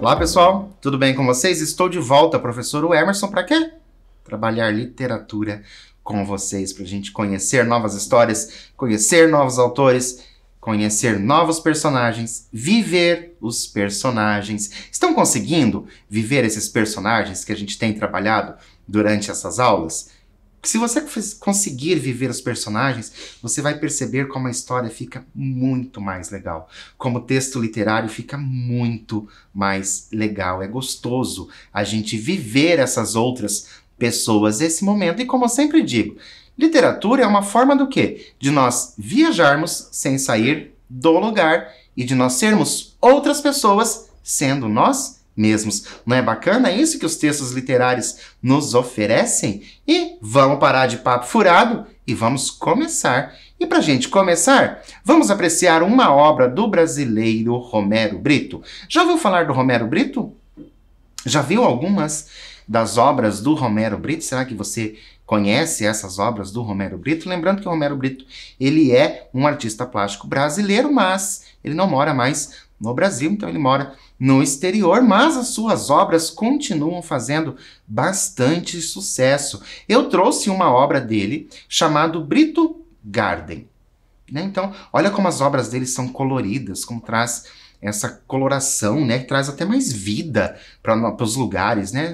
Olá, pessoal. Tudo bem com vocês? Estou de volta, professor Emerson, para quê? Trabalhar literatura com vocês, para a gente conhecer novas histórias, conhecer novos autores, conhecer novos personagens, viver os personagens. Estão conseguindo viver esses personagens que a gente tem trabalhado durante essas aulas? se você conseguir viver os personagens, você vai perceber como a história fica muito mais legal. Como o texto literário fica muito mais legal. É gostoso a gente viver essas outras pessoas, esse momento. E como eu sempre digo, literatura é uma forma do quê? De nós viajarmos sem sair do lugar e de nós sermos outras pessoas sendo nós mesmos. Não é bacana É isso que os textos literários nos oferecem? E vamos parar de papo furado e vamos começar. E para gente começar, vamos apreciar uma obra do brasileiro Romero Brito. Já ouviu falar do Romero Brito? Já viu algumas das obras do Romero Brito? Será que você conhece essas obras do Romero Brito? Lembrando que o Romero Brito ele é um artista plástico brasileiro, mas ele não mora mais no Brasil, então ele mora no exterior, mas as suas obras continuam fazendo bastante sucesso. Eu trouxe uma obra dele chamado Brito Garden. Né? Então, olha como as obras dele são coloridas, como traz essa coloração, né, que traz até mais vida para os lugares, né?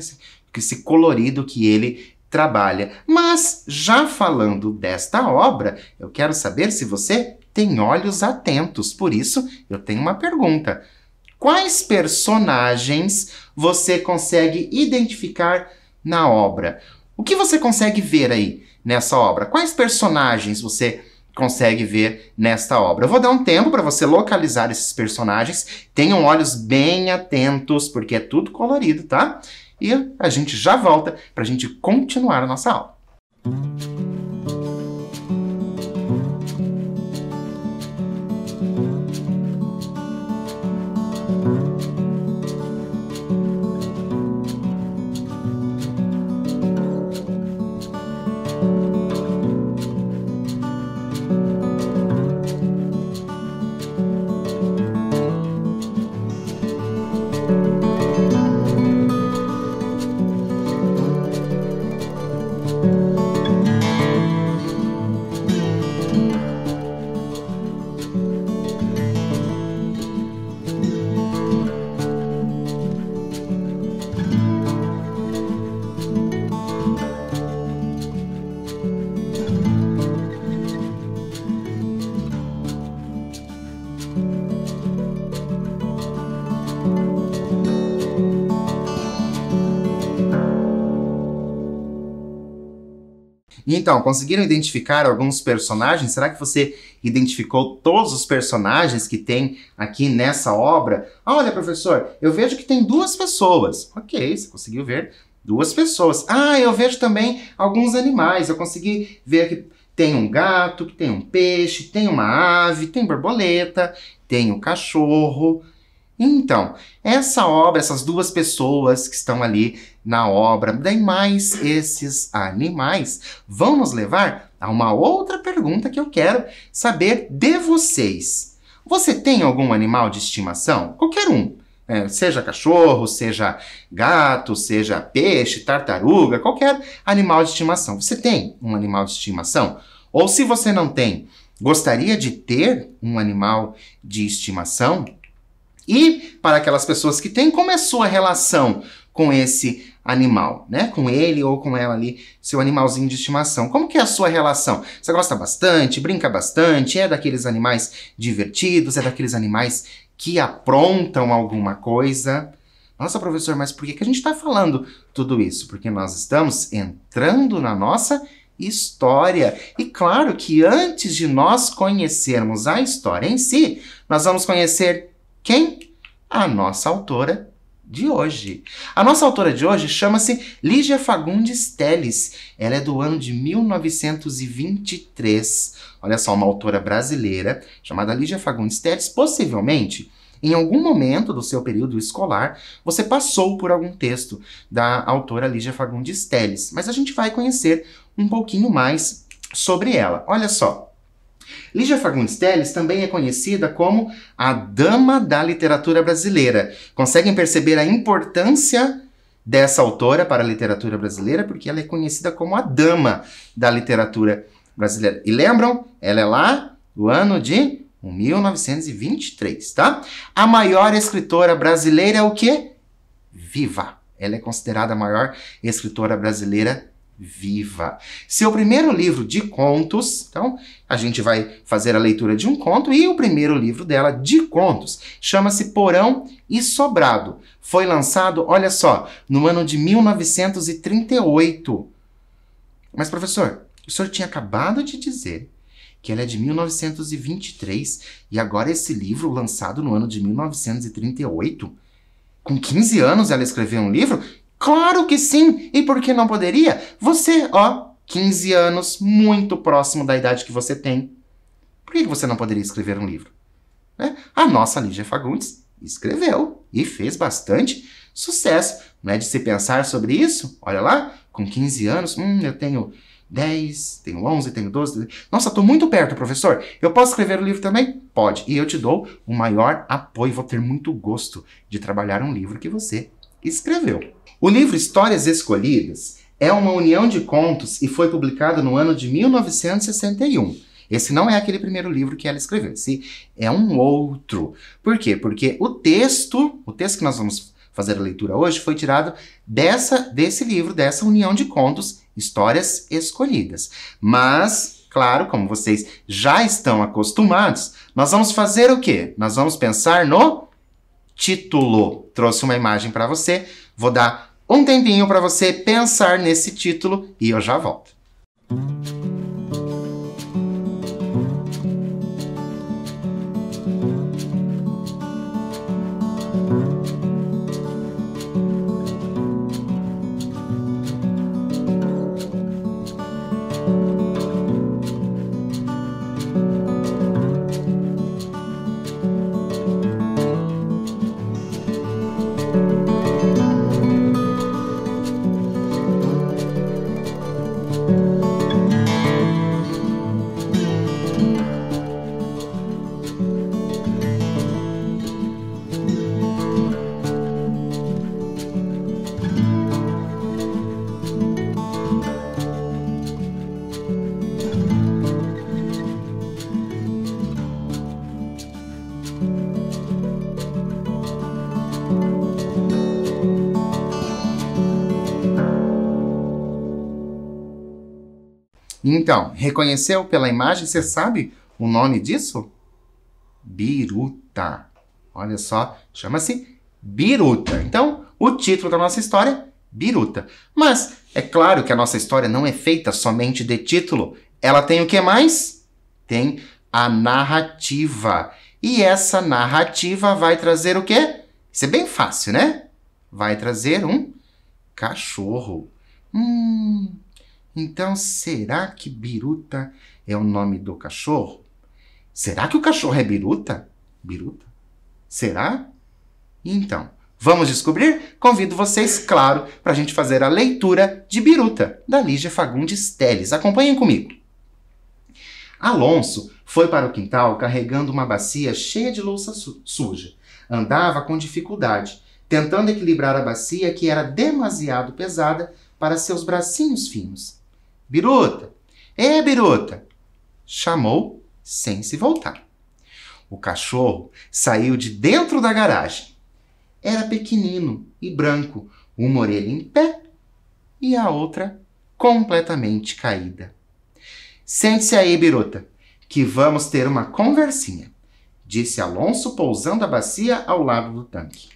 Esse colorido que ele trabalha. Mas já falando desta obra, eu quero saber se você tem olhos atentos. Por isso, eu tenho uma pergunta. Quais personagens você consegue identificar na obra? O que você consegue ver aí nessa obra? Quais personagens você consegue ver nesta obra? Eu vou dar um tempo para você localizar esses personagens. Tenham olhos bem atentos, porque é tudo colorido, tá? E a gente já volta para a gente continuar a nossa aula. Música Então, conseguiram identificar alguns personagens? Será que você identificou todos os personagens que tem aqui nessa obra? Olha, professor, eu vejo que tem duas pessoas. Ok, você conseguiu ver duas pessoas. Ah, eu vejo também alguns animais. Eu consegui ver que tem um gato, que tem um peixe, tem uma ave, tem borboleta, tem o um cachorro. Então, essa obra, essas duas pessoas que estão ali na obra, bem mais esses animais, vão nos levar a uma outra pergunta que eu quero saber de vocês. Você tem algum animal de estimação? Qualquer um. É, seja cachorro, seja gato, seja peixe, tartaruga, qualquer animal de estimação. Você tem um animal de estimação? Ou se você não tem, gostaria de ter um animal de estimação? E para aquelas pessoas que têm, como é a sua relação com esse animal, né? Com ele ou com ela ali, seu animalzinho de estimação. Como que é a sua relação? Você gosta bastante, brinca bastante, é daqueles animais divertidos, é daqueles animais que aprontam alguma coisa? Nossa, professor, mas por que, que a gente está falando tudo isso? Porque nós estamos entrando na nossa história. E claro que antes de nós conhecermos a história em si, nós vamos conhecer quem? A nossa autora de hoje. A nossa autora de hoje chama-se Lígia Fagundes Teles. Ela é do ano de 1923. Olha só, uma autora brasileira chamada Lígia Fagundes Teles, possivelmente. Em algum momento do seu período escolar, você passou por algum texto da autora Lígia Fagundes Teles, mas a gente vai conhecer um pouquinho mais sobre ela. Olha só, Lígia Fagundes Telles também é conhecida como a dama da literatura brasileira. Conseguem perceber a importância dessa autora para a literatura brasileira? Porque ela é conhecida como a dama da literatura brasileira. E lembram? Ela é lá do ano de 1923, tá? A maior escritora brasileira é o quê? Viva. Ela é considerada a maior escritora brasileira viva. Seu primeiro livro de contos, então a gente vai fazer a leitura de um conto e o primeiro livro dela de contos chama-se Porão e Sobrado. Foi lançado, olha só, no ano de 1938. Mas professor, o senhor tinha acabado de dizer que ela é de 1923 e agora esse livro lançado no ano de 1938, com 15 anos ela escreveu um livro? Claro que sim! E por que não poderia? Você, ó, 15 anos, muito próximo da idade que você tem. Por que você não poderia escrever um livro? Né? A nossa Lígia Fagundes escreveu e fez bastante sucesso. Não é de se pensar sobre isso? Olha lá, com 15 anos, hum, eu tenho 10, tenho 11, tenho 12. Nossa, estou muito perto, professor. Eu posso escrever o livro também? Pode. E eu te dou o maior apoio. Vou ter muito gosto de trabalhar um livro que você escreveu. O livro Histórias Escolhidas é uma união de contos e foi publicado no ano de 1961. Esse não é aquele primeiro livro que ela escreveu, esse é um outro. Por quê? Porque o texto, o texto que nós vamos fazer a leitura hoje, foi tirado dessa, desse livro, dessa união de contos, histórias escolhidas. Mas, claro, como vocês já estão acostumados, nós vamos fazer o quê? Nós vamos pensar no título. Trouxe uma imagem para você Vou dar um tempinho para você pensar nesse título e eu já volto. Então, reconheceu pela imagem, você sabe o nome disso? Biruta. Olha só, chama-se Biruta. Então, o título da nossa história, é Biruta. Mas é claro que a nossa história não é feita somente de título. Ela tem o que mais? Tem a narrativa. E essa narrativa vai trazer o quê? Isso é bem fácil, né? Vai trazer um cachorro. Hum, então, será que Biruta é o nome do cachorro? Será que o cachorro é Biruta? Biruta? Será? Então, vamos descobrir? Convido vocês, claro, para a gente fazer a leitura de Biruta, da Lígia Fagundes Teles. Acompanhem comigo. Alonso foi para o quintal carregando uma bacia cheia de louça su suja. Andava com dificuldade, tentando equilibrar a bacia que era demasiado pesada para seus bracinhos finos. Biruta! É, Biruta! Chamou sem se voltar. O cachorro saiu de dentro da garagem. Era pequenino e branco, uma orelha em pé e a outra completamente caída. Sente-se aí, Biruta, que vamos ter uma conversinha, disse Alonso pousando a bacia ao lado do tanque.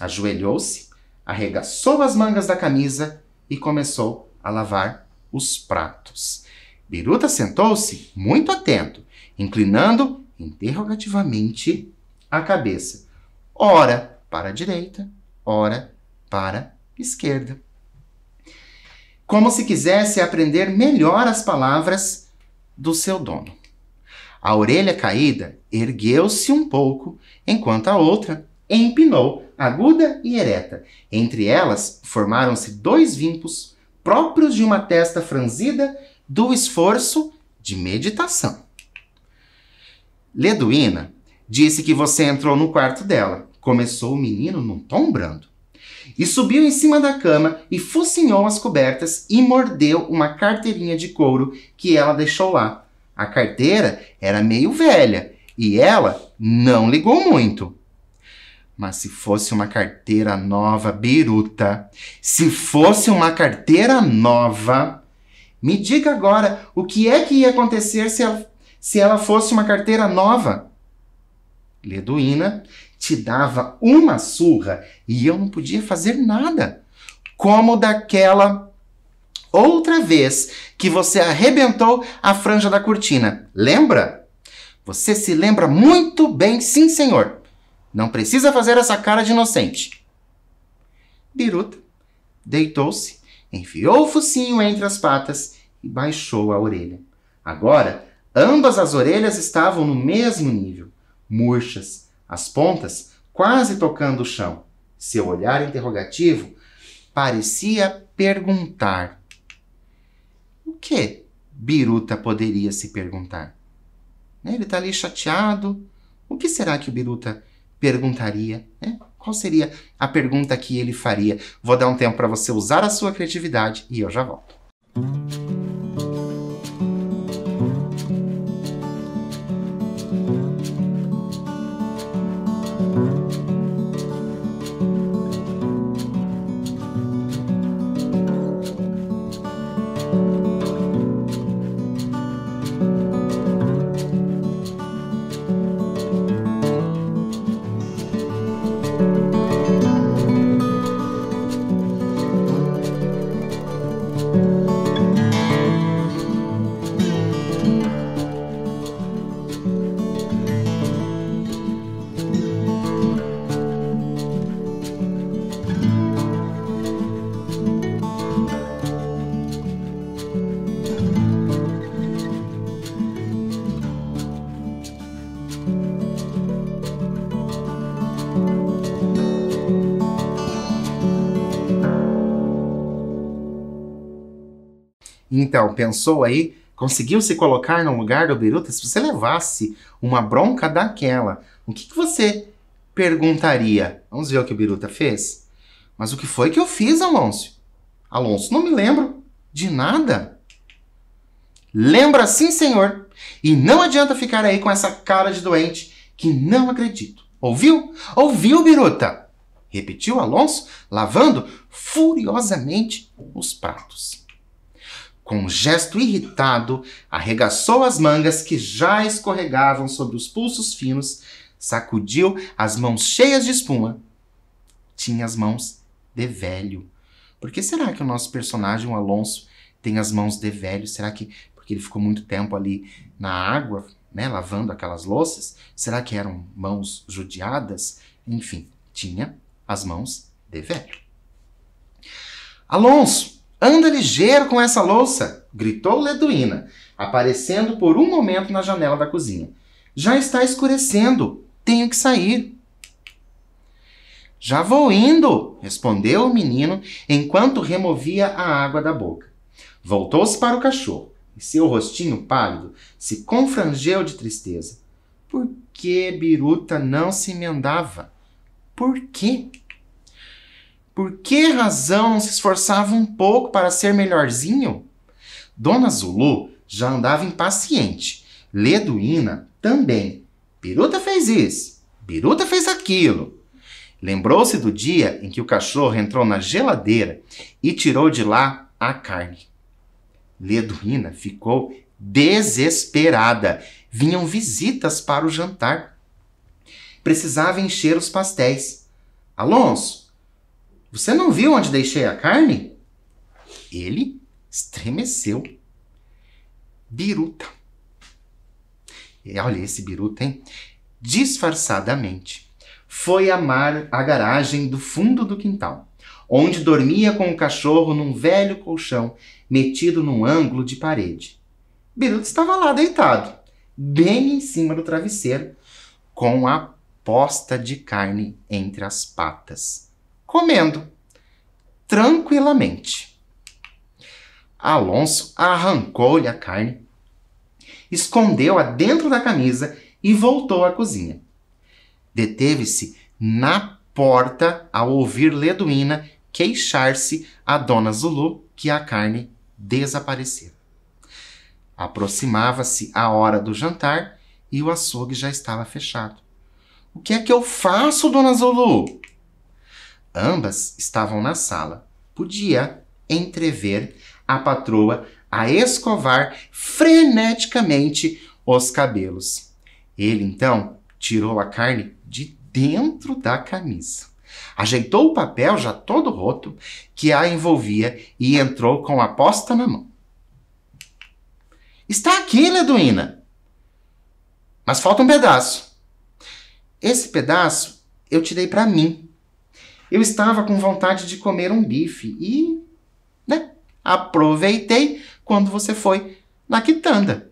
Ajoelhou-se, arregaçou as mangas da camisa e começou a lavar os pratos. Biruta sentou-se, muito atento, inclinando interrogativamente a cabeça, ora para a direita, ora para a esquerda. Como se quisesse aprender melhor as palavras do seu dono. A orelha caída ergueu-se um pouco, enquanto a outra empinou, aguda e ereta. Entre elas formaram-se dois vincos próprios de uma testa franzida do esforço de meditação. Leduína disse que você entrou no quarto dela, começou o menino num tom brando, e subiu em cima da cama e focinhou as cobertas e mordeu uma carteirinha de couro que ela deixou lá. A carteira era meio velha e ela não ligou muito. Mas se fosse uma carteira nova, biruta, se fosse uma carteira nova, me diga agora o que é que ia acontecer se ela, se ela fosse uma carteira nova? Leduína te dava uma surra e eu não podia fazer nada. Como daquela outra vez que você arrebentou a franja da cortina. Lembra? Você se lembra muito bem, sim, senhor. Não precisa fazer essa cara de inocente. Biruta deitou-se, enfiou o focinho entre as patas e baixou a orelha. Agora, ambas as orelhas estavam no mesmo nível, murchas, as pontas quase tocando o chão. Seu olhar interrogativo parecia perguntar. O que Biruta poderia se perguntar? Ele está ali chateado. O que será que o Biruta perguntaria? Né? Qual seria a pergunta que ele faria? Vou dar um tempo para você usar a sua criatividade e eu já volto. pensou aí? Conseguiu se colocar no lugar do Biruta? Se você levasse uma bronca daquela, o que, que você perguntaria? Vamos ver o que o Biruta fez? Mas o que foi que eu fiz, Alonso? Alonso, não me lembro de nada. Lembra sim, senhor. E não adianta ficar aí com essa cara de doente que não acredito. Ouviu? Ouviu, Biruta? Repetiu Alonso, lavando furiosamente os pratos. Com um gesto irritado, arregaçou as mangas que já escorregavam sobre os pulsos finos, sacudiu as mãos cheias de espuma. Tinha as mãos de velho. Por que será que o nosso personagem, o Alonso, tem as mãos de velho? Será que porque ele ficou muito tempo ali na água, né, lavando aquelas louças? Será que eram mãos judiadas? Enfim, tinha as mãos de velho. Alonso, Anda ligeiro com essa louça! gritou Leduína, aparecendo por um momento na janela da cozinha. Já está escurecendo. Tenho que sair. Já vou indo, respondeu o menino enquanto removia a água da boca. Voltou-se para o cachorro e seu rostinho pálido se confrangeu de tristeza. Por que Biruta não se emendava? Por quê? Por que razão não se esforçava um pouco para ser melhorzinho? Dona Zulu já andava impaciente. Leduína também. Biruta fez isso, Biruta fez aquilo. Lembrou-se do dia em que o cachorro entrou na geladeira e tirou de lá a carne. Leduína ficou desesperada. Vinham visitas para o jantar. Precisava encher os pastéis. Alonso, você não viu onde deixei a carne? Ele estremeceu. Biruta. E olha esse biruta, hein? Disfarçadamente, foi amar a garagem do fundo do quintal, onde dormia com o cachorro num velho colchão metido num ângulo de parede. Biruta estava lá deitado, bem em cima do travesseiro, com a posta de carne entre as patas comendo tranquilamente. Alonso arrancou-lhe a carne, escondeu-a dentro da camisa e voltou à cozinha. Deteve-se na porta ao ouvir Leduína queixar-se a Dona Zulu que a carne desaparecera. Aproximava-se a hora do jantar e o açougue já estava fechado. O que é que eu faço, Dona Zulu? Ambas estavam na sala. Podia entrever a patroa a escovar freneticamente os cabelos. Ele então tirou a carne de dentro da camisa. Ajeitou o papel já todo roto que a envolvia e entrou com a posta na mão. Está aqui, Leduína. Mas falta um pedaço. Esse pedaço eu tirei para mim, eu estava com vontade de comer um bife e, né, aproveitei quando você foi na quitanda.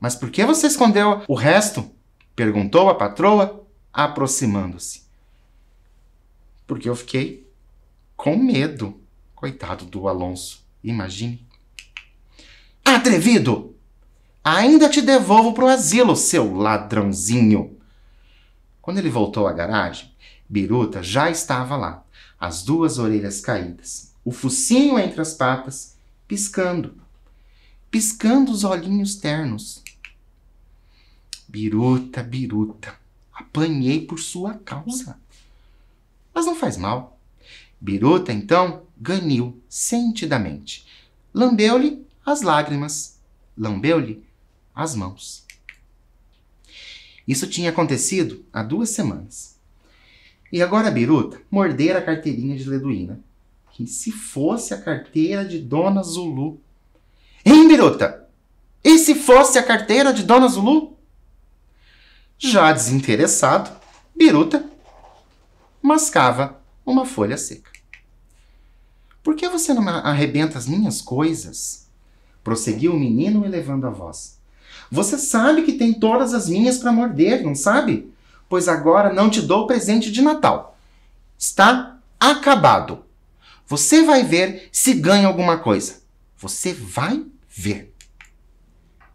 Mas por que você escondeu o resto? perguntou a patroa, aproximando-se. Porque eu fiquei com medo. Coitado do Alonso, imagine. Atrevido! Ainda te devolvo pro asilo, seu ladrãozinho! Quando ele voltou à garagem, Biruta já estava lá, as duas orelhas caídas, o focinho entre as patas, piscando, piscando os olhinhos ternos. Biruta, Biruta, apanhei por sua causa. Mas não faz mal. Biruta, então, ganiu sentidamente. Lambeu-lhe as lágrimas, lambeu-lhe as mãos. Isso tinha acontecido há duas semanas. E agora, Biruta, morder a carteirinha de Leduína. Que se fosse a carteira de Dona Zulu. Hein, Biruta? E se fosse a carteira de Dona Zulu? Já desinteressado, Biruta mascava uma folha seca. Por que você não arrebenta as minhas coisas? Prosseguiu o menino elevando a voz. Você sabe que tem todas as minhas para morder, não sabe? pois agora não te dou presente de Natal. Está acabado. Você vai ver se ganha alguma coisa. Você vai ver.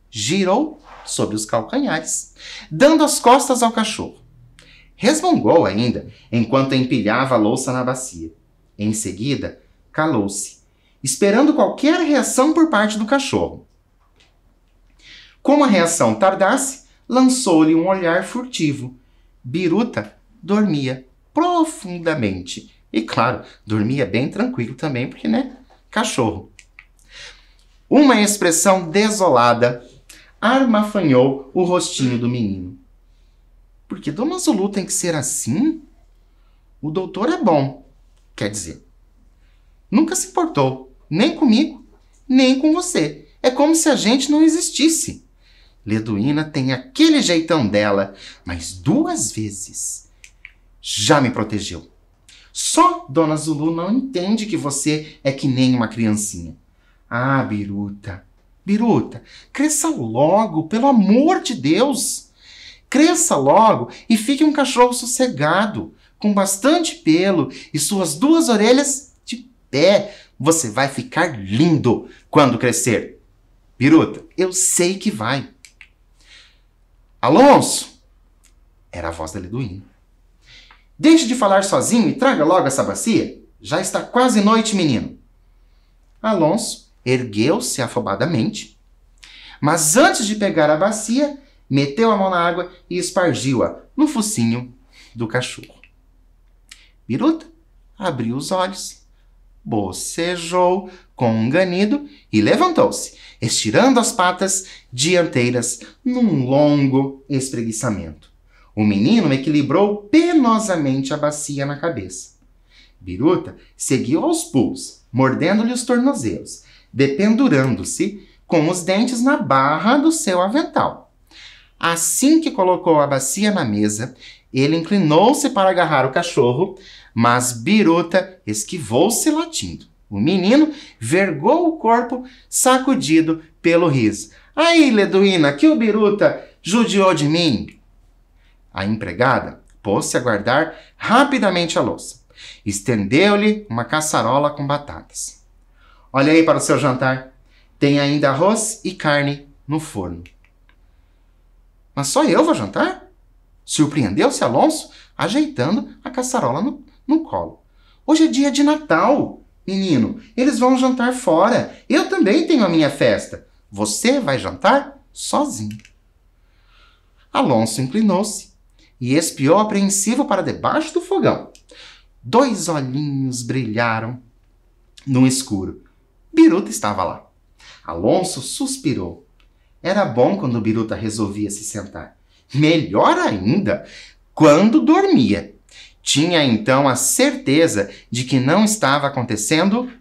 Girou sobre os calcanhares, dando as costas ao cachorro. Resmungou ainda enquanto empilhava a louça na bacia. Em seguida, calou-se, esperando qualquer reação por parte do cachorro. Como a reação tardasse, lançou-lhe um olhar furtivo Biruta dormia profundamente. E claro, dormia bem tranquilo também, porque, né? Cachorro. Uma expressão desolada armafanhou o rostinho do menino. Porque Dom Zulu tem que ser assim? O doutor é bom, quer dizer. Nunca se importou, nem comigo, nem com você. É como se a gente não existisse. Leduína tem aquele jeitão dela, mas duas vezes já me protegeu. Só Dona Zulu não entende que você é que nem uma criancinha. Ah, Biruta, Biruta, cresça logo, pelo amor de Deus! Cresça logo e fique um cachorro sossegado, com bastante pelo e suas duas orelhas de pé. Você vai ficar lindo quando crescer. Biruta, eu sei que vai. Alonso! Era a voz da Liduína. Deixe de falar sozinho e traga logo essa bacia. Já está quase noite, menino. Alonso ergueu-se afobadamente, mas antes de pegar a bacia, meteu a mão na água e espargiu-a no focinho do cachorro. Biruta abriu os olhos, bocejou, com um ganido e levantou-se, estirando as patas dianteiras num longo espreguiçamento. O menino equilibrou penosamente a bacia na cabeça. Biruta seguiu aos pulos, mordendo-lhe os tornozelos, dependurando-se com os dentes na barra do seu avental. Assim que colocou a bacia na mesa, ele inclinou-se para agarrar o cachorro, mas Biruta esquivou-se latindo. O menino vergou o corpo, sacudido pelo riso. Aí, Leduína, que o biruta judiou de mim? A empregada pôs-se a guardar rapidamente a louça. Estendeu-lhe uma caçarola com batatas. Olha aí para o seu jantar. Tem ainda arroz e carne no forno. Mas só eu vou jantar? Surpreendeu-se Alonso, ajeitando a caçarola no, no colo. Hoje é dia de Natal. Menino, eles vão jantar fora. Eu também tenho a minha festa. Você vai jantar sozinho. Alonso inclinou-se e espiou apreensivo para debaixo do fogão. Dois olhinhos brilharam no escuro. Biruta estava lá. Alonso suspirou. Era bom quando Biruta resolvia se sentar. Melhor ainda, quando dormia. Tinha então a certeza de que não estava acontecendo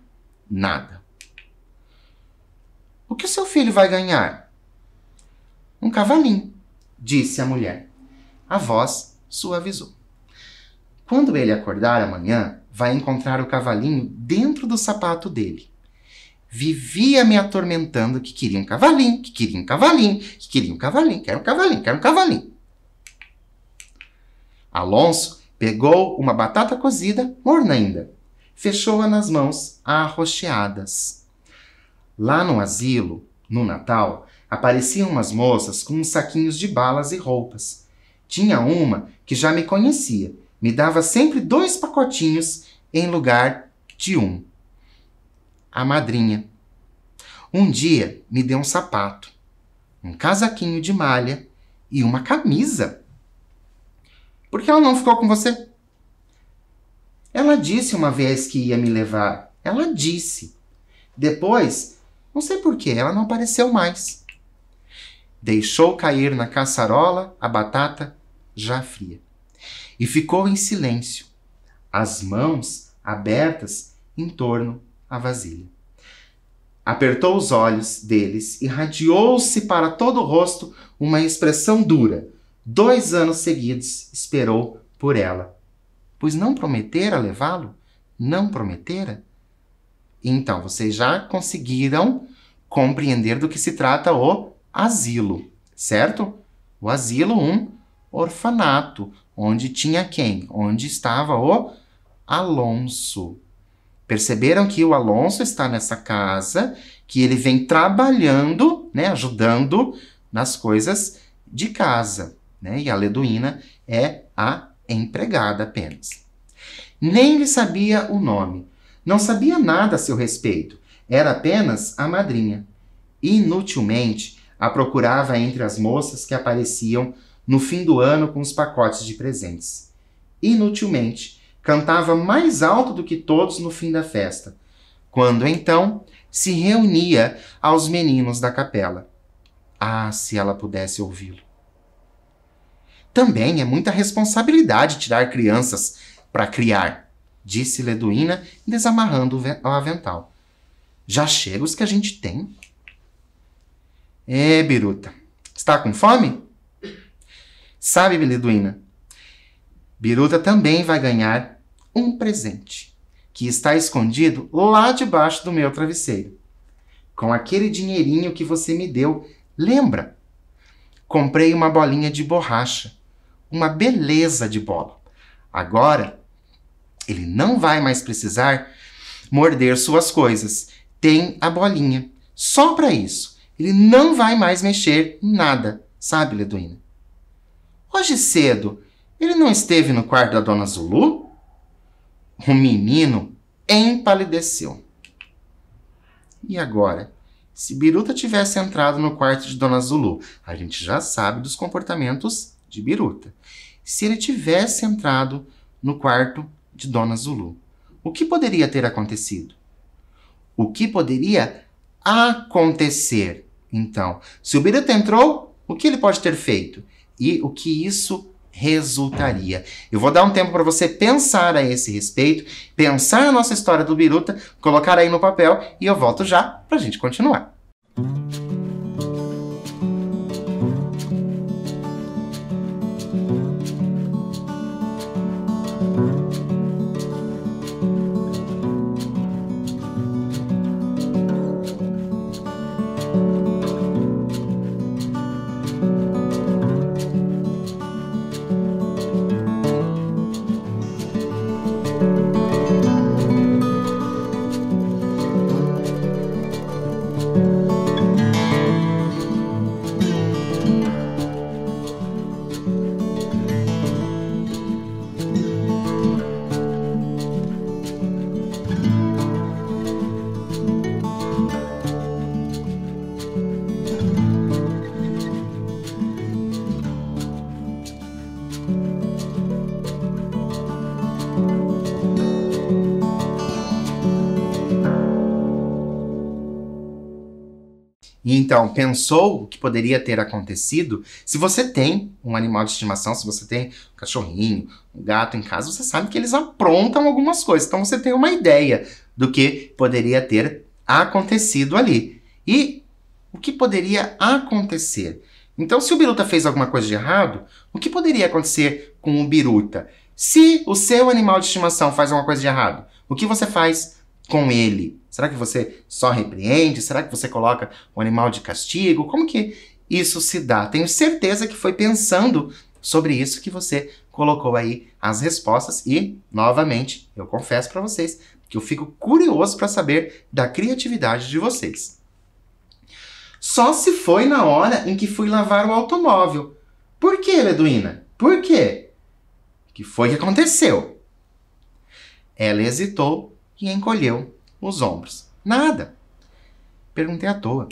nada. O que o seu filho vai ganhar? Um cavalinho, disse a mulher. A voz suavizou. Quando ele acordar amanhã, vai encontrar o cavalinho dentro do sapato dele. Vivia me atormentando que queria um cavalinho, que queria um cavalinho, que queria um cavalinho, quero um cavalinho, quero um cavalinho. Alonso Pegou uma batata cozida, morna ainda, fechou-a nas mãos arroxeadas. Lá no asilo, no Natal, apareciam umas moças com uns saquinhos de balas e roupas. Tinha uma que já me conhecia, me dava sempre dois pacotinhos em lugar de um. A madrinha. Um dia me deu um sapato, um casaquinho de malha e uma camisa. Por que ela não ficou com você? Ela disse uma vez que ia me levar. Ela disse. Depois, não sei porquê, ela não apareceu mais. Deixou cair na caçarola a batata já fria e ficou em silêncio, as mãos abertas em torno à vasilha. Apertou os olhos deles e radiou-se para todo o rosto uma expressão dura, dois anos seguidos esperou por ela. Pois não prometera levá-lo? Não prometera? Então, vocês já conseguiram compreender do que se trata o asilo, certo? O asilo, um orfanato, onde tinha quem? Onde estava o Alonso. Perceberam que o Alonso está nessa casa, que ele vem trabalhando, né, ajudando nas coisas de casa né? E a Leduína é a empregada apenas. Nem lhe sabia o nome, não sabia nada a seu respeito, era apenas a madrinha. Inutilmente a procurava entre as moças que apareciam no fim do ano com os pacotes de presentes. Inutilmente cantava mais alto do que todos no fim da festa, quando então se reunia aos meninos da capela. Ah, se ela pudesse ouvi-lo! Também é muita responsabilidade tirar crianças para criar, disse Leduína, desamarrando o avental. Já chega os que a gente tem. É, Biruta, está com fome? Sabe, Leduína, Biruta também vai ganhar um presente, que está escondido lá debaixo do meu travesseiro. Com aquele dinheirinho que você me deu, lembra? Comprei uma bolinha de borracha uma beleza de bola. Agora, ele não vai mais precisar morder suas coisas. Tem a bolinha. Só para isso. Ele não vai mais mexer em nada, sabe, Leduína? Hoje cedo, ele não esteve no quarto da dona Zulu? O menino empalideceu. E agora? Se Biruta tivesse entrado no quarto de Dona Zulu, a gente já sabe dos comportamentos de Biruta, se ele tivesse entrado no quarto de Dona Zulu. O que poderia ter acontecido? O que poderia acontecer, então? Se o Biruta entrou, o que ele pode ter feito? E o que isso resultaria. Eu vou dar um tempo para você pensar a esse respeito, pensar a nossa história do Biruta, colocar aí no papel e eu volto já para a gente continuar. Então, pensou o que poderia ter acontecido? Se você tem um animal de estimação, se você tem um cachorrinho, um gato em casa, você sabe que eles aprontam algumas coisas. Então, você tem uma ideia do que poderia ter acontecido ali. E o que poderia acontecer? Então, se o Biruta fez alguma coisa de errado, o que poderia acontecer com o Biruta? Se o seu animal de estimação faz alguma coisa de errado, o que você faz? com ele? Será que você só repreende? Será que você coloca o animal de castigo? Como que isso se dá? Tenho certeza que foi pensando sobre isso que você colocou aí as respostas e, novamente, eu confesso para vocês que eu fico curioso para saber da criatividade de vocês. Só se foi na hora em que fui lavar o automóvel. Por que, Leduína? Por quê? Que foi que aconteceu? Ela hesitou e encolheu os ombros. Nada. Perguntei à toa.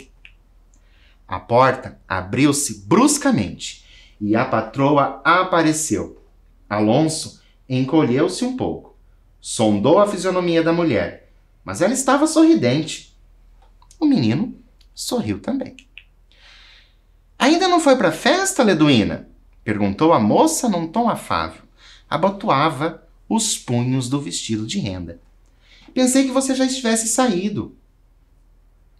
A porta abriu-se bruscamente e a patroa apareceu. Alonso encolheu-se um pouco. Sondou a fisionomia da mulher, mas ela estava sorridente. O menino sorriu também. Ainda não foi para a festa, Leduína? perguntou a moça num tom afável. Abotoava os punhos do vestido de renda. Pensei que você já estivesse saído.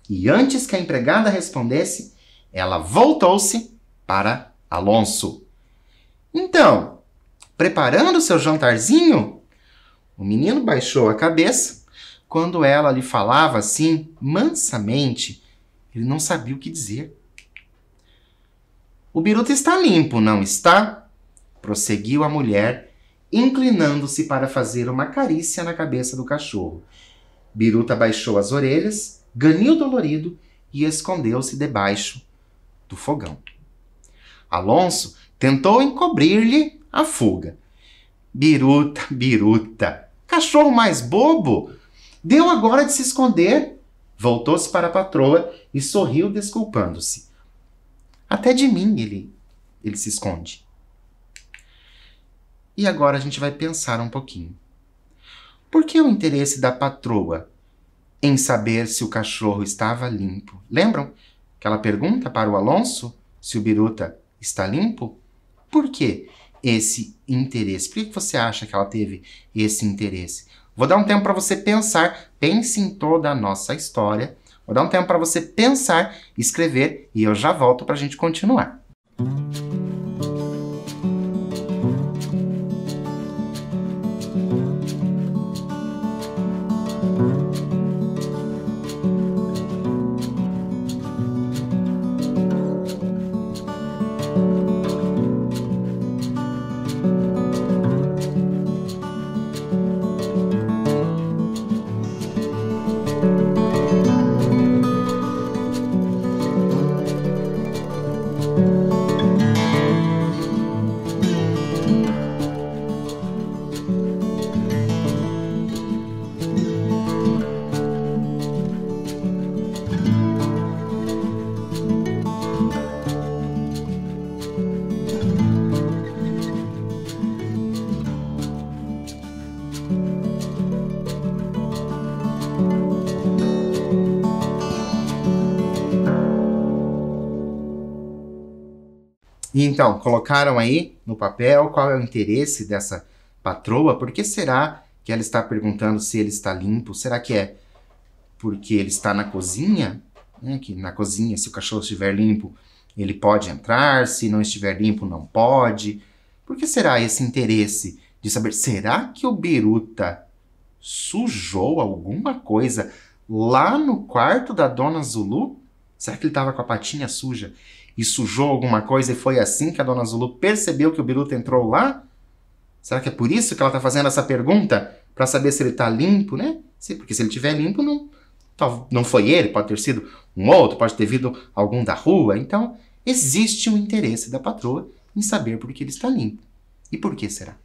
E antes que a empregada respondesse, ela voltou-se para Alonso. Então, preparando seu jantarzinho? O menino baixou a cabeça. Quando ela lhe falava assim, mansamente, ele não sabia o que dizer. O biruta está limpo, não está? Prosseguiu a mulher inclinando-se para fazer uma carícia na cabeça do cachorro. Biruta baixou as orelhas, ganhou dolorido e escondeu-se debaixo do fogão. Alonso tentou encobrir-lhe a fuga. Biruta, biruta, cachorro mais bobo! Deu agora de se esconder. Voltou-se para a patroa e sorriu, desculpando-se. Até de mim ele, ele se esconde. E agora a gente vai pensar um pouquinho. Por que o interesse da patroa em saber se o cachorro estava limpo? Lembram que ela pergunta para o Alonso se o biruta está limpo? Por que esse interesse? Por que você acha que ela teve esse interesse? Vou dar um tempo para você pensar. Pense em toda a nossa história. Vou dar um tempo para você pensar, escrever e eu já volto para a gente continuar. colocaram aí no papel, qual é o interesse dessa patroa, por que será que ela está perguntando se ele está limpo? Será que é porque ele está na cozinha? Né? Que na cozinha, se o cachorro estiver limpo, ele pode entrar, se não estiver limpo, não pode. Por que será esse interesse de saber? Será que o Biruta sujou alguma coisa lá no quarto da dona Zulu? Será que ele estava com a patinha suja e sujou alguma coisa e foi assim que a dona Zulu percebeu que o Biruta entrou lá? Será que é por isso que ela está fazendo essa pergunta? Para saber se ele está limpo, né? Porque se ele estiver limpo, não, não foi ele, pode ter sido um outro, pode ter vindo algum da rua. Então, existe um interesse da patroa em saber por que ele está limpo. E por que será?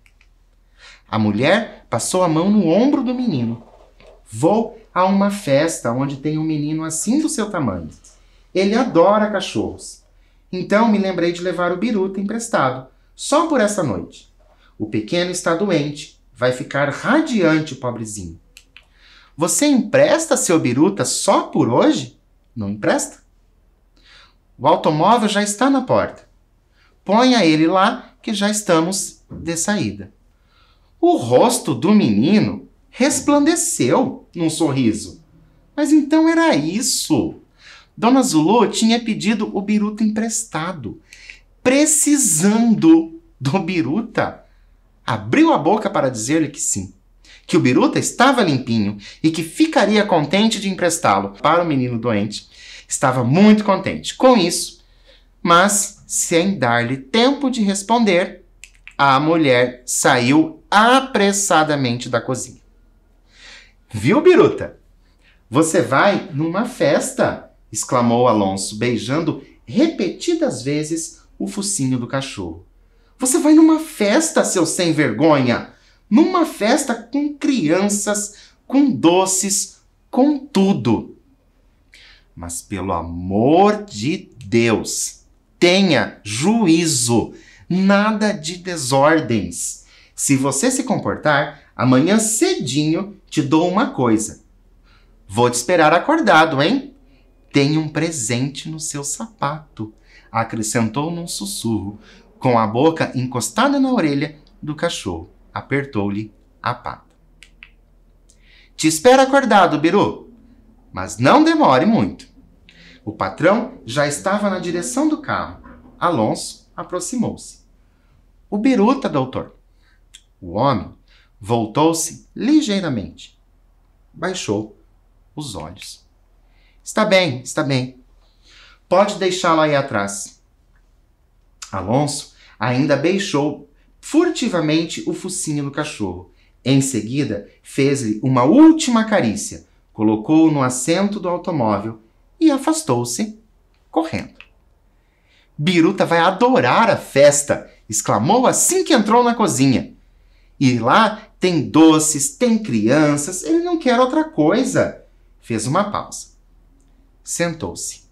A mulher passou a mão no ombro do menino. Vou a uma festa onde tem um menino assim do seu tamanho. Ele adora cachorros então me lembrei de levar o biruta emprestado, só por essa noite. O pequeno está doente, vai ficar radiante o pobrezinho. Você empresta seu biruta só por hoje? Não empresta? O automóvel já está na porta. Ponha ele lá que já estamos de saída. O rosto do menino resplandeceu num sorriso. Mas então era isso. Dona Zulô tinha pedido o biruta emprestado, precisando do biruta. Abriu a boca para dizer-lhe que sim, que o biruta estava limpinho e que ficaria contente de emprestá-lo para o menino doente. Estava muito contente com isso, mas sem dar-lhe tempo de responder, a mulher saiu apressadamente da cozinha. Viu, biruta? Você vai numa festa exclamou Alonso, beijando repetidas vezes o focinho do cachorro. Você vai numa festa, seu sem vergonha! Numa festa com crianças, com doces, com tudo! Mas pelo amor de Deus, tenha juízo, nada de desordens. Se você se comportar, amanhã cedinho te dou uma coisa. Vou te esperar acordado, hein? Tem um presente no seu sapato, acrescentou num sussurro, com a boca encostada na orelha do cachorro. Apertou-lhe a pata. Te espera acordado, Biru, mas não demore muito. O patrão já estava na direção do carro. Alonso aproximou-se. O Biruta, tá, doutor. O homem voltou-se ligeiramente. Baixou os olhos. Está bem, está bem. Pode deixá-lo aí atrás. Alonso ainda beijou furtivamente o focinho do cachorro. Em seguida, fez-lhe uma última carícia, colocou-o no assento do automóvel e afastou-se, correndo. Biruta vai adorar a festa! exclamou assim que entrou na cozinha. E lá tem doces, tem crianças, ele não quer outra coisa. Fez uma pausa sentou-se.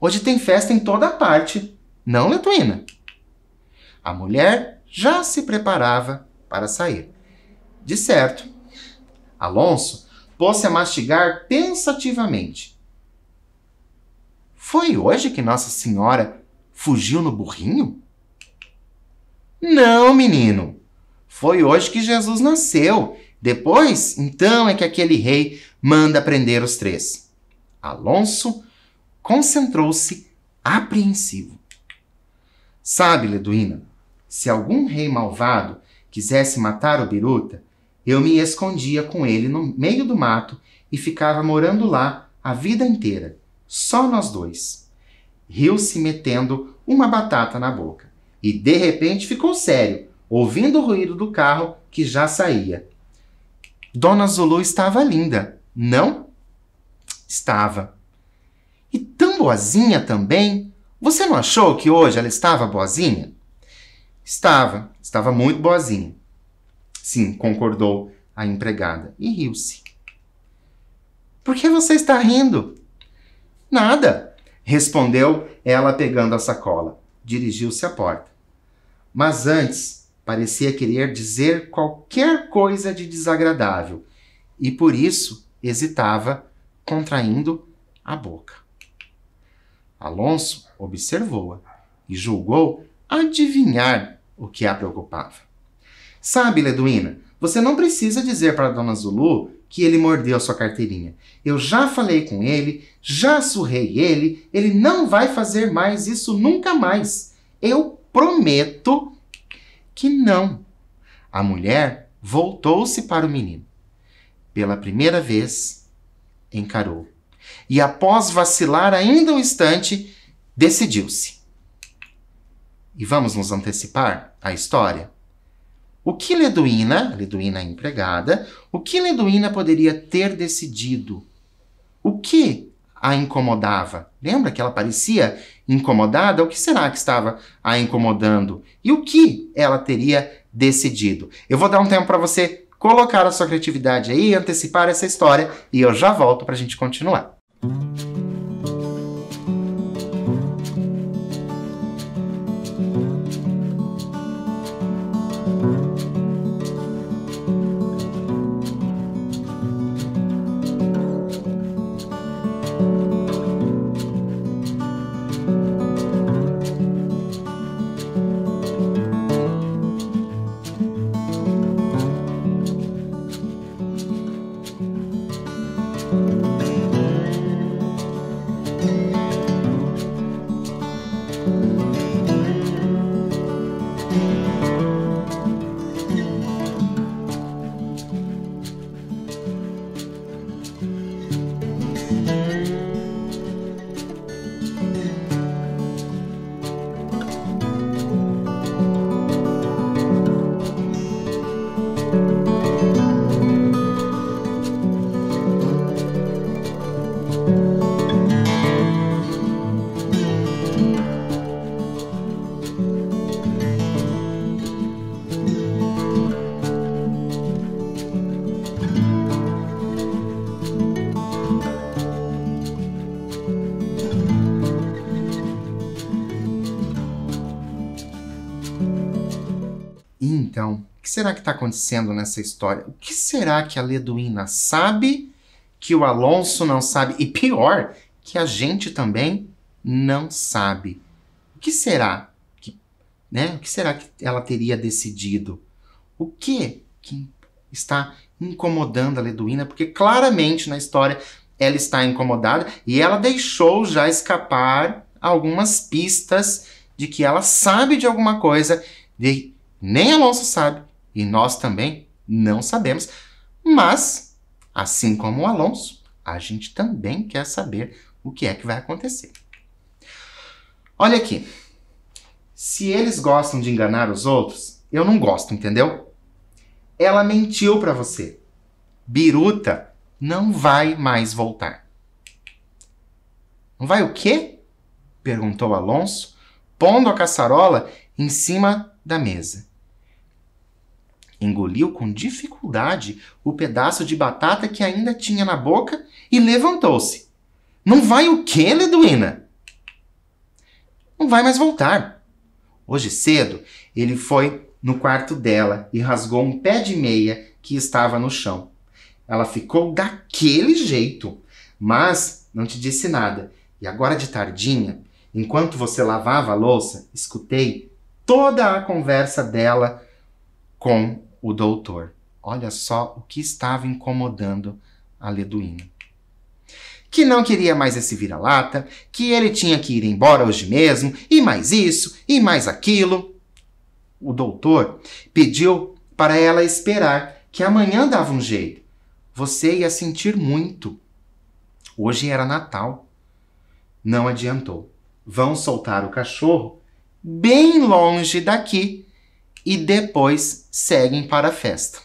Hoje tem festa em toda parte, não, Letuína? A mulher já se preparava para sair. De certo. Alonso pôs-se a mastigar pensativamente. Foi hoje que Nossa Senhora fugiu no burrinho? Não, menino. Foi hoje que Jesus nasceu. Depois, então, é que aquele rei manda prender os três. Alonso concentrou-se apreensivo. Sabe, Leduína, se algum rei malvado quisesse matar o Biruta, eu me escondia com ele no meio do mato e ficava morando lá a vida inteira, só nós dois. Riu-se metendo uma batata na boca e de repente ficou sério, ouvindo o ruído do carro que já saía. Dona Zulu estava linda, não? estava. E tão boazinha também. Você não achou que hoje ela estava boazinha? Estava, estava muito boazinha. Sim, concordou a empregada e riu-se. Por que você está rindo? Nada, respondeu ela pegando a sacola. Dirigiu-se à porta. Mas antes parecia querer dizer qualquer coisa de desagradável e por isso hesitava contraindo a boca. Alonso observou-a e julgou adivinhar o que a preocupava. Sabe, Leduína, você não precisa dizer para Dona Zulu que ele mordeu a sua carteirinha. Eu já falei com ele, já surrei ele, ele não vai fazer mais isso nunca mais. Eu prometo que não. A mulher voltou-se para o menino. Pela primeira vez, encarou. E após vacilar ainda um instante, decidiu-se. E vamos nos antecipar à história? O que Leduína, Leduína empregada, o que Leduína poderia ter decidido? O que a incomodava? Lembra que ela parecia incomodada? O que será que estava a incomodando? E o que ela teria decidido? Eu vou dar um tempo para você colocar a sua criatividade aí, antecipar essa história e eu já volto para a gente continuar. Música então, o que será que está acontecendo nessa história? O que será que a Leduína sabe que o Alonso não sabe? E pior, que a gente também não sabe. O que será que, né? O que será que ela teria decidido? O que que está incomodando a Leduína? Porque claramente na história ela está incomodada e ela deixou já escapar algumas pistas de que ela sabe de alguma coisa de nem Alonso sabe e nós também não sabemos, mas assim como o Alonso, a gente também quer saber o que é que vai acontecer. Olha aqui. Se eles gostam de enganar os outros, eu não gosto, entendeu? Ela mentiu para você. Biruta não vai mais voltar. Não vai o quê? perguntou Alonso, pondo a caçarola em cima da mesa. Engoliu com dificuldade o pedaço de batata que ainda tinha na boca e levantou-se. Não vai o quê, Leduína? Não vai mais voltar. Hoje cedo, ele foi no quarto dela e rasgou um pé de meia que estava no chão. Ela ficou daquele jeito, mas não te disse nada. E agora de tardinha, enquanto você lavava a louça, escutei toda a conversa dela com o doutor. Olha só o que estava incomodando a Leduína. Que não queria mais esse vira-lata, que ele tinha que ir embora hoje mesmo, e mais isso, e mais aquilo. O doutor pediu para ela esperar, que amanhã dava um jeito. Você ia sentir muito. Hoje era Natal. Não adiantou. Vão soltar o cachorro bem longe daqui e depois seguem para a festa.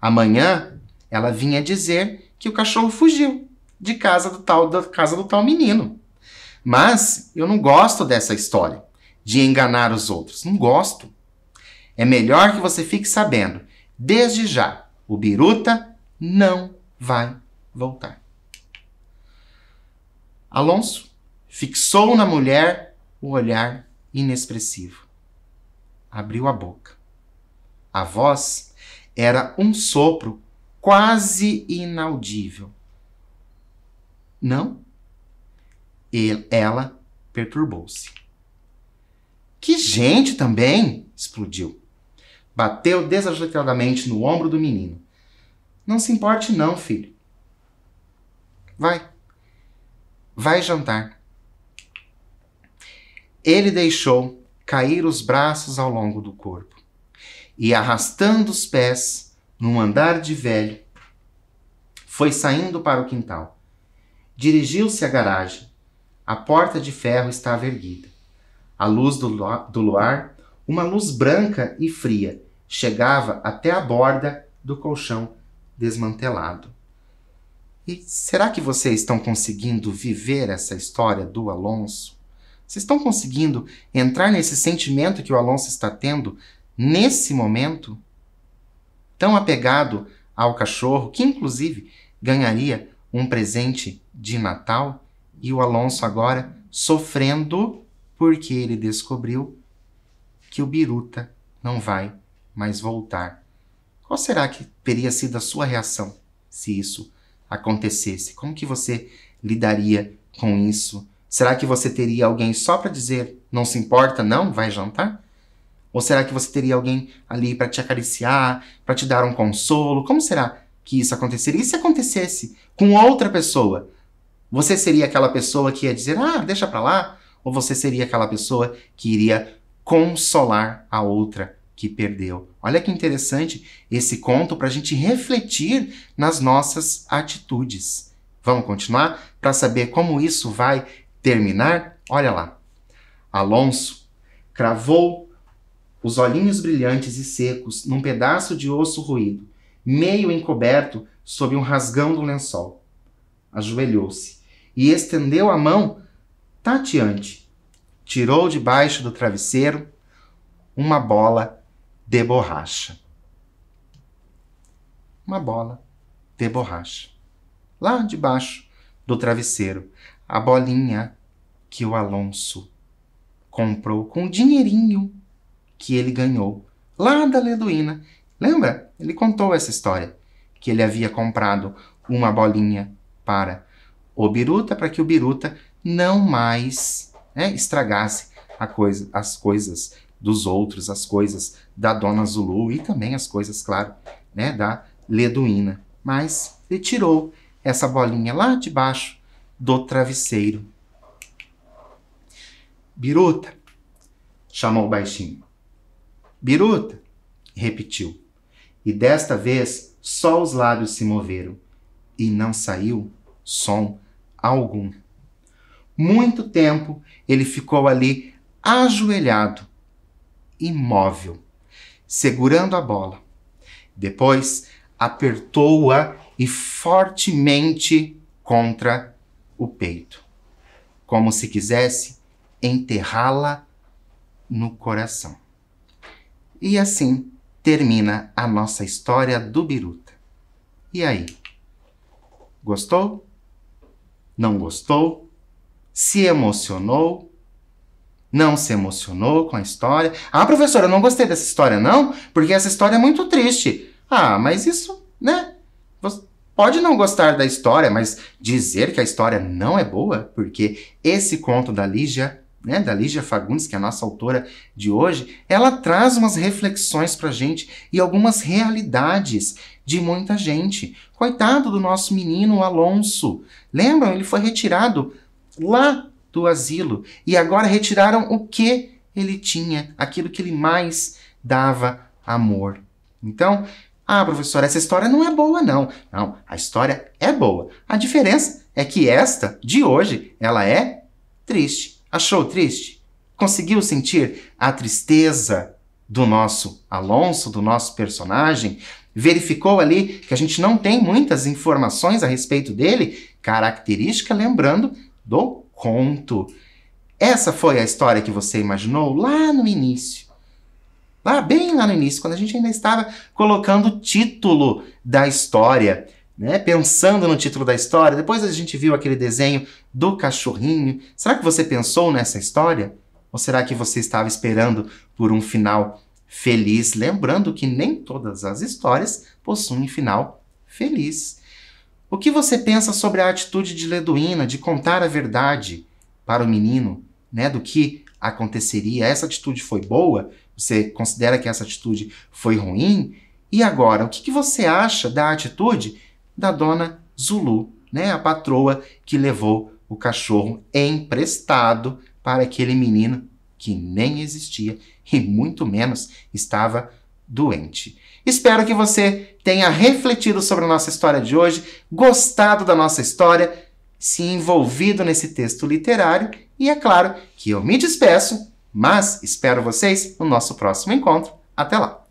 Amanhã, ela vinha dizer que o cachorro fugiu de casa do tal da casa do tal menino. Mas eu não gosto dessa história de enganar os outros. Não gosto. É melhor que você fique sabendo, desde já, o Biruta não vai voltar. Alonso fixou na mulher o olhar inexpressivo abriu a boca. A voz era um sopro quase inaudível. Não? ela perturbou-se. Que gente também! explodiu. Bateu desajeitadamente no ombro do menino. Não se importe, não, filho. Vai. Vai jantar. Ele deixou cair os braços ao longo do corpo, e arrastando os pés num andar de velho, foi saindo para o quintal. Dirigiu-se à garagem. A porta de ferro estava erguida. A luz do luar, uma luz branca e fria, chegava até a borda do colchão desmantelado. E será que vocês estão conseguindo viver essa história do Alonso? Vocês estão conseguindo entrar nesse sentimento que o Alonso está tendo nesse momento? Tão apegado ao cachorro, que inclusive ganharia um presente de Natal, e o Alonso agora sofrendo porque ele descobriu que o Biruta não vai mais voltar. Qual será que teria sido a sua reação se isso acontecesse? Como que você lidaria com isso? Será que você teria alguém só para dizer não se importa, não, vai jantar? Ou será que você teria alguém ali para te acariciar, para te dar um consolo? Como será que isso aconteceria? E se acontecesse com outra pessoa? Você seria aquela pessoa que ia dizer, ah, deixa para lá? Ou você seria aquela pessoa que iria consolar a outra que perdeu? Olha que interessante esse conto para a gente refletir nas nossas atitudes. Vamos continuar para saber como isso vai terminar, olha lá. Alonso cravou os olhinhos brilhantes e secos num pedaço de osso ruído, meio encoberto sob um rasgão do lençol. Ajoelhou-se e estendeu a mão tateante. Tirou debaixo do travesseiro uma bola de borracha. Uma bola de borracha. Lá debaixo do travesseiro a bolinha que o Alonso comprou com o dinheirinho que ele ganhou lá da Leduína. Lembra? Ele contou essa história que ele havia comprado uma bolinha para o Biruta para que o Biruta não mais né, estragasse coisa, as coisas dos outros, as coisas da Dona Zulu e também as coisas, claro, né, da Leduína. Mas ele tirou essa bolinha lá de baixo do travesseiro. Biruta, chamou baixinho. Biruta, repetiu. E desta vez só os lábios se moveram e não saiu som algum. Muito tempo ele ficou ali ajoelhado, imóvel, segurando a bola. Depois apertou-a e fortemente contra o peito, como se quisesse enterrá-la no coração. E assim termina a nossa história do Biruta. E aí? Gostou? Não gostou? Se emocionou? Não se emocionou com a história? Ah, professora, eu não gostei dessa história, não, porque essa história é muito triste. Ah, mas isso, né? Pode não gostar da história, mas dizer que a história não é boa, porque esse conto da Lígia, né, da Lígia Fagundes, que é a nossa autora de hoje, ela traz umas reflexões pra gente e algumas realidades de muita gente. Coitado do nosso menino Alonso. Lembram? Ele foi retirado lá do asilo. E agora retiraram o que ele tinha, aquilo que ele mais dava amor. Então, ah, professor, essa história não é boa, não. Não, a história é boa. A diferença é que esta, de hoje, ela é triste. Achou triste? Conseguiu sentir a tristeza do nosso Alonso, do nosso personagem? Verificou ali que a gente não tem muitas informações a respeito dele? Característica, lembrando, do conto. Essa foi a história que você imaginou lá no início. Lá bem lá no início, quando a gente ainda estava colocando o título da história, né? Pensando no título da história, depois a gente viu aquele desenho do cachorrinho. Será que você pensou nessa história? Ou será que você estava esperando por um final feliz? Lembrando que nem todas as histórias possuem final feliz. O que você pensa sobre a atitude de Leduína de contar a verdade para o menino, né? Do que aconteceria? Essa atitude foi boa? Você considera que essa atitude foi ruim? E agora, o que, que você acha da atitude da dona Zulu, né? A patroa que levou o cachorro emprestado para aquele menino que nem existia e muito menos estava doente. Espero que você tenha refletido sobre a nossa história de hoje, gostado da nossa história, se envolvido nesse texto literário e é claro que eu me despeço mas espero vocês no nosso próximo encontro. Até lá!